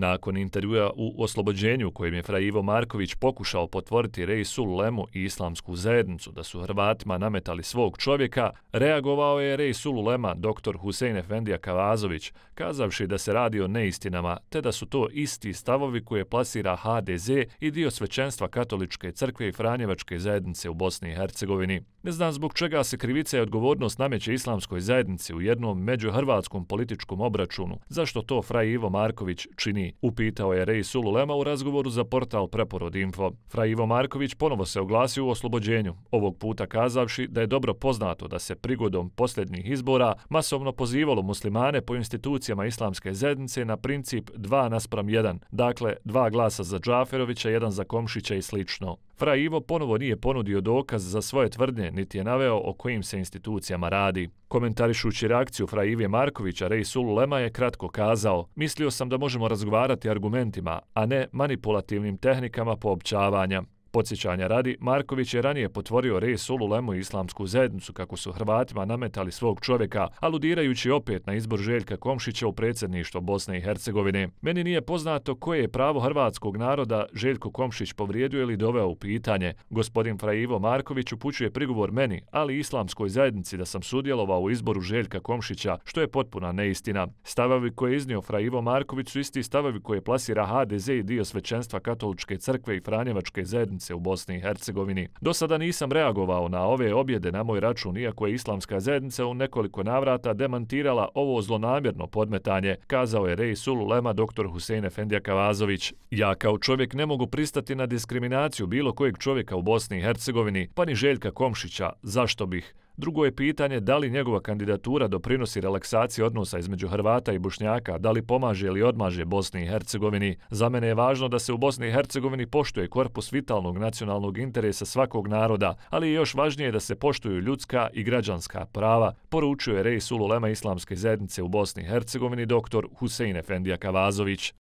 Nakon intervjua u oslobođenju kojim je Fra Ivo Marković pokušao potvoriti Rejsul Lemu i islamsku zajednicu da su Hrvatima nametali svog čovjeka, reagovao je Rejsul Lema dr. Husein Efendija Kavazović, kazavši da se radi o neistinama, te da su to isti stavovi koje plasira HDZ i dio svećenstva katoličke crkve i Franjevačke zajednice u Bosni i Hercegovini. Ne znam zbog čega se krivica i odgovornost nameće islamskoj zajednici u jednom međuhrvatskom političkom obračunu. Zašto to fraj Ivo Marković čini? Upitao je Rej Sululema u razgovoru za portal Preporod Info. Fraj Ivo Marković ponovo se oglasio u oslobođenju, ovog puta kazavši da je dobro poznato da se prigodom posljednjih izbora masovno pozivalo muslimane po institucijama islamske zajednice na princip 2 naspram 1, dakle dva glasa za Džaferovića, jedan za Komšića i slično. Fra Ivo ponovo nije ponudio dokaz za svoje tvrdnje, niti je naveo o kojim se institucijama radi. Komentarišući reakciju Fra Ive Markovića, Rej Sululema je kratko kazao Mislio sam da možemo razgovarati argumentima, a ne manipulativnim tehnikama poopćavanja. Podsjećanja radi, Marković je ranije potvorio res Ululemu i islamsku zajednicu kako su Hrvatima nametali svog čovjeka, aludirajući opet na izbor Željka Komšića u predsjedništvo Bosne i Hercegovine. Meni nije poznato koje je pravo hrvatskog naroda Željko Komšić povrijedio ili doveo u pitanje. Gospodin Frajivo Marković upućuje prigovor meni, ali islamskoj zajednici da sam sudjelovao u izboru Željka Komšića, što je potpuna neistina. Stavavi koje je iznio Frajivo Marković su isti stavavi koje plasira HDZ i dio svećenstva Katoličke crkve i Franjevačke zajednice zajednice u Bosni i Hercegovini. Do sada nisam reagovao na ove objede na moj račun, iako je islamska zajednica u nekoliko navrata demantirala ovo zlonamjerno podmetanje, kazao je Rej Sululema dr. Husein Efendija Kavazović. Ja kao čovjek ne mogu pristati na diskriminaciju bilo kojeg čovjeka u Bosni i Hercegovini, pa ni Željka Komšića, zašto bih? Drugo je pitanje da li njegova kandidatura doprinosi relaksaciji odnosa između Hrvata i Bošnjaka, da li pomaže ili odmaže Bosni i Hercegovini. Za mene je važno da se u Bosni i Hercegovini poštuje korpus vitalnog nacionalnog interesa svakog naroda, ali je još važnije da se poštuju ljudska i građanska prava, poručuje rej Sululema Islamske zajednice u Bosni i Hercegovini dr. Husein Efendija Kavazović.